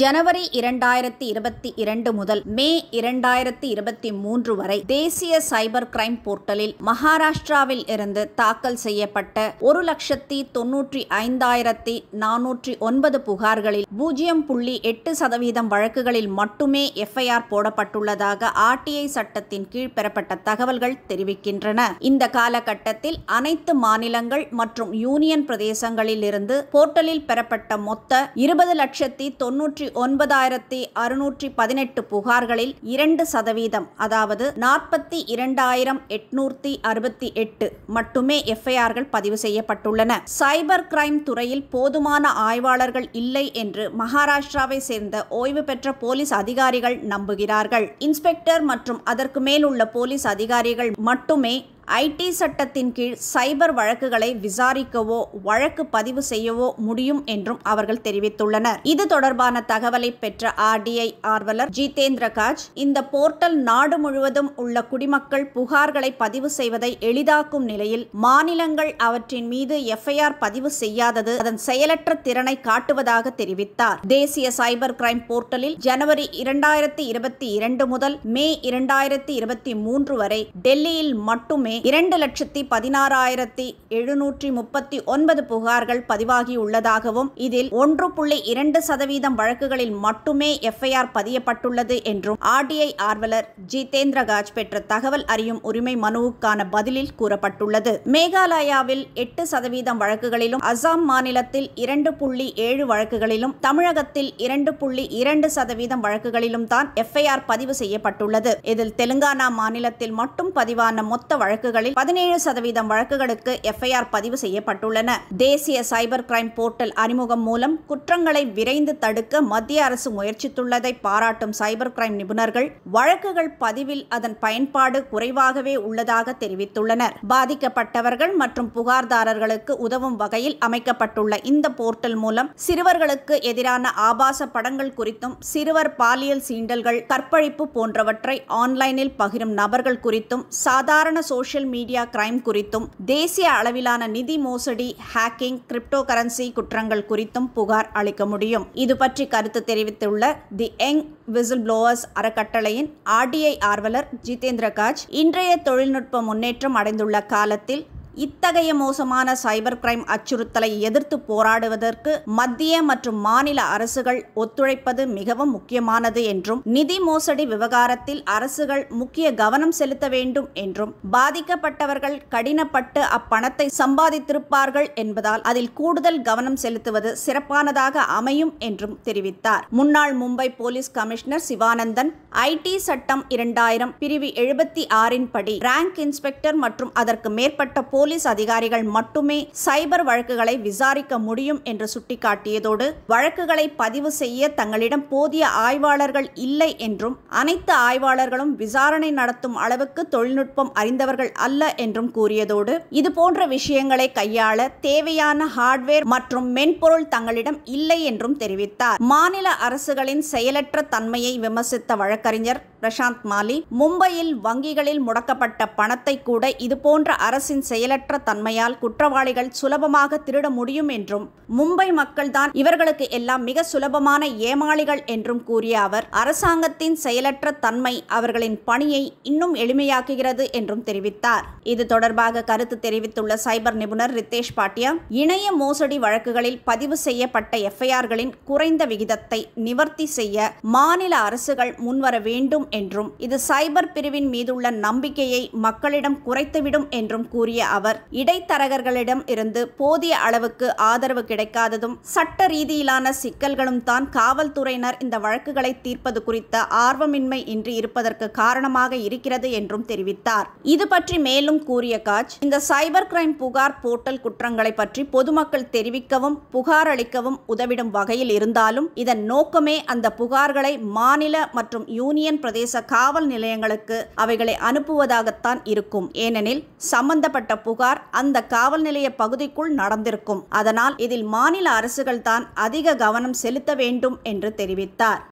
ஜனவரி இரண்டாயிரத்தி இருபத்தி இரண்டு முதல் மே இரண்டாயிரத்தி இருபத்தி மூன்று வரை தேசிய சைபர் கிரைம் போர்ட்டலில் மகாராஷ்டிராவில் இருந்து தாக்கல் செய்யப்பட்ட ஒரு லட்சத்தி தொன்னூற்றி ஐந்தாயிரத்தி நானூற்றி ஒன்பது புகார்களில் பூஜ்ஜியம் புள்ளி எட்டு சதவீதம் வழக்குகளில் மட்டுமே எஃப்ஐஆர் போடப்பட்டுள்ளதாக ஆர்டிஐ சட்டத்தின் கீழ் பெறப்பட்ட தகவல்கள் தெரிவிக்கின்றன இந்த காலகட்டத்தில் அனைத்து மாநிலங்கள் மற்றும் யூனியன் பிரதேசங்களில் இருந்து போர்ட்டலில் பெறப்பட்ட மொத்த இருபது லட்சத்தி தொன்னூற்றி ஒன்பதாயிரத்தி அறுநூற்றி பதினெட்டு புகார்களில் இரண்டு சதவீதம் அதாவது நாற்பத்தி இரண்டாயிரம் எட்நூற்றி அறுபத்தி எட்டு மட்டுமே எஃப்ஐஆர்கள் பதிவு செய்யப்பட்டுள்ளன சைபர் கிரைம் துறையில் போதுமான ஆய்வாளர்கள் இல்லை என்று மகாராஷ்டிராவை சேர்ந்த ஓய்வு பெற்ற போலீஸ் அதிகாரிகள் நம்புகிறார்கள் இன்ஸ்பெக்டர் மற்றும் அதற்கு மேல் உள்ள போலீஸ் அதிகாரிகள் மட்டுமே ஐடி சட்டத்தின் கீழ் சைபர் வழக்குகளை விசாரிக்கவோ வழக்கு பதிவு செய்யவோ முடியும் என்றும் அவர்கள் தெரிவித்துள்ளனர் இது தொடர்பான தகவலை பெற்ற ஆர்டிஐ ஆர்வலர் ஜிதேந்திர காஜ் இந்த போர்ட்டல் நாடு முழுவதும் உள்ள குடிமக்கள் புகார்களை பதிவு செய்வதை எளிதாக்கும் நிலையில் மாநிலங்கள் அவற்றின் மீது எஃப்ஐஆர் பதிவு செய்யாதது அதன் செயலற்ற திறனை காட்டுவதாக தெரிவித்தார் தேசிய சைபர் கிரைம் போர்ட்டலில் ஜனவரி இரண்டாயிரத்தி இருபத்தி இரண்டு முதல் மே இரண்டாயிரத்தி இருபத்தி மூன்று வரை டெல்லியில் மட்டுமே இரண்டு லட்சத்தி பதினாறாயிரத்தி எழுநூற்றி முப்பத்தி ஒன்பது புகார்கள் பதிவாகியுள்ளதாகவும் இதில் ஒன்று புள்ளி இரண்டு சதவீதம் வழக்குகளில் மட்டுமே எஃப்ஐஆர் பதியப்பட்டுள்ளது என்றும் ஆர்டிஐ ஆர்வலர் ஜிதேந்திர காஜ் பெற்ற தகவல் அறியும் உரிமை மனுவுக்கான பதிலில் கூறப்பட்டுள்ளது மேகாலயாவில் எட்டு சதவீதம் வழக்குகளிலும் அசாம் மாநிலத்தில் இரண்டு புள்ளி ஏழு வழக்குகளிலும் தமிழகத்தில் இரண்டு புள்ளி இரண்டு சதவீதம் வழக்குகளிலும் தான் எஃப்ஐஆர் பதிவு செய்யப்பட்டுள்ளது இதில் தெலுங்கானா மாநிலத்தில் மட்டும் பதிவான மொத்த வழக்கு வழக்குகளில் பதினேழு சதவீதம் வழக்குகளுக்கு எஃப்ஐஆர் பதிவு செய்யப்பட்டுள்ளன தேசிய சைபர் கிரைம் போர்ட்டல் அறிமுகம் மூலம் குற்றங்களை விரைந்து தடுக்க மத்திய அரசு முயற்சித்துள்ளதை பாராட்டும் சைபர் கிரைம் நிபுணர்கள் வழக்குகள் பதிவில் அதன் பயன்பாடு குறைவாகவே உள்ளதாக தெரிவித்துள்ளனர் பாதிக்கப்பட்டவர்கள் மற்றும் புகார்தாரர்களுக்கு உதவும் வகையில் அமைக்கப்பட்டுள்ள இந்த போர்ட்டல் மூலம் சிறுவர்களுக்கு எதிரான ஆபாச படங்கள் குறித்தும் சிறுவர் பாலியல் சீண்டல்கள் கற்பழிப்பு போன்றவற்றை ஆன்லைனில் பகிரும் நபர்கள் குறித்தும் சாதாரண சோஷியல் சோஷியல் மீடியா கிரைம் குறித்தும் தேசிய அளவிலான நிதி மோசடி ஹேக்கிங் கிரிப்டோ கரன்சி குற்றங்கள் குறித்தும் புகார் அளிக்க முடியும் இது பற்றி கருத்து தெரிவித்துள்ள தி எங் விசில் ப்ளோவர்ஸ் அறக்கட்டளையின் ஆர்டிஐ ஆர்வலர் ஜிதேந்திர காஜ் இன்றைய தொழில்நுட்ப முன்னேற்றம் அடைந்துள்ள காலத்தில் இத்தகைய மோசமான சைபர் கிரைம் அச்சுறுத்தலை எதிர்த்து போராடுவதற்கு மத்திய மற்றும் மாநில அரசுகள் ஒத்துழைப்பது மிகவும் முக்கியமானது என்றும் நிதி மோசடி விவகாரத்தில் அரசுகள் முக்கிய கவனம் செலுத்த வேண்டும் என்றும் பாதிக்கப்பட்டவர்கள் கடினப்பட்டு அப்பணத்தை சம்பாதித்திருப்பார்கள் என்பதால் அதில் கூடுதல் கவனம் செலுத்துவது சிறப்பானதாக அமையும் என்றும் தெரிவித்தார் முன்னாள் Mumbai police commissioner Sivanandan IT சட்டம் இரண்டாயிரம் பிரிவு எழுபத்தி ஆறின் படி ரேங்க் இன்ஸ்பெக்டர் மற்றும் அதற்கு மேற்பட்ட போலீஸ் போலீஸ் அதிகாரிகள் மட்டுமே சைபர் வழக்குகளை விசாரிக்க முடியும் என்று சுட்டிக்காட்டியதோடு வழக்குகளை பதிவு செய்ய தங்களிடம் போதிய ஆய்வாளர்கள் இல்லை என்றும் அனைத்து ஆய்வாளர்களும் விசாரணை நடத்தும் அளவுக்கு தொழில்நுட்பம் அறிந்தவர்கள் அல்ல என்றும் கூறியதோடு இதுபோன்ற விஷயங்களை கையாள தேவையான ஹார்ட்வேர் மற்றும் மென்பொருள் தங்களிடம் இல்லை என்றும் தெரிவித்தார் மாநில அரசுகளின் செயலற்ற தன்மையை விமர்சித்த வழக்கறிஞர் பிரசாந்த் மாலி மும்பையில் வங்கிகளில் முடக்கப்பட்ட பணத்தை கூட இதுபோன்ற அரசின் செயலற்ற தன்மையால் குற்றவாளிகள் சுலபமாக திருட முடியும் என்றும் மும்பை மக்கள்தான் இவர்களுக்கு எல்லாம் மிக சுலபமான ஏமாளிகள் என்றும் கூறிய அவர் அரசாங்கத்தின் செயலற்ற தன்மை அவர்களின் பணியை இன்னும் எளிமையாக்குகிறது என்றும் தெரிவித்தார் இது தொடர்பாக கருத்து தெரிவித்துள்ள சைபர் நிபுணர் ரித்தேஷ் பாட்டியா இணைய மோசடி வழக்குகளில் பதிவு செய்யப்பட்ட எஃப்ஐஆர்களின் குறைந்த விகிதத்தை நிவர்த்தி செய்ய மாநில அரசுகள் முன்வர வேண்டும் என்றும் இது சைபர் பிரிவின் மீதுள்ள நம்பிக்கையை மக்களிடம் குறைத்துவிடும் என்றும் கூறிய அவர் இடைத்தரகர்களிடம் இருந்து போதிய அளவுக்கு ஆதரவு கிடைக்காததும் சட்ட ரீதியிலான சிக்கல்களும் தான் காவல்துறையினர் இந்த வழக்குகளை தீர்ப்பது குறித்த ஆர்வமின்மை இன்றி இருப்பதற்கு காரணமாக இருக்கிறது என்றும் தெரிவித்தார் இது பற்றி மேலும் கூறிய காஜ் இந்த சைபர் கிரைம் புகார் போர்ட்டல் குற்றங்களை பற்றி பொதுமக்கள் தெரிவிக்கவும் புகார் அளிக்கவும் உதவிடும் வகையில் இருந்தாலும் இதன் நோக்கமே அந்த புகார்களை மாநில மற்றும் யூனியன் பிரதேச பிரதேச காவல் நிலையங்களுக்கு அவைகளை அனுப்புவதாகத்தான் இருக்கும் ஏனெனில் சம்பந்தப்பட்ட புகார் அந்த காவல் நிலைய பகுதிக்குள் நடந்திருக்கும் அதனால் இதில் மாநில அரசுகள் தான் அதிக கவனம் செலுத்த வேண்டும் என்று தெரிவித்தார்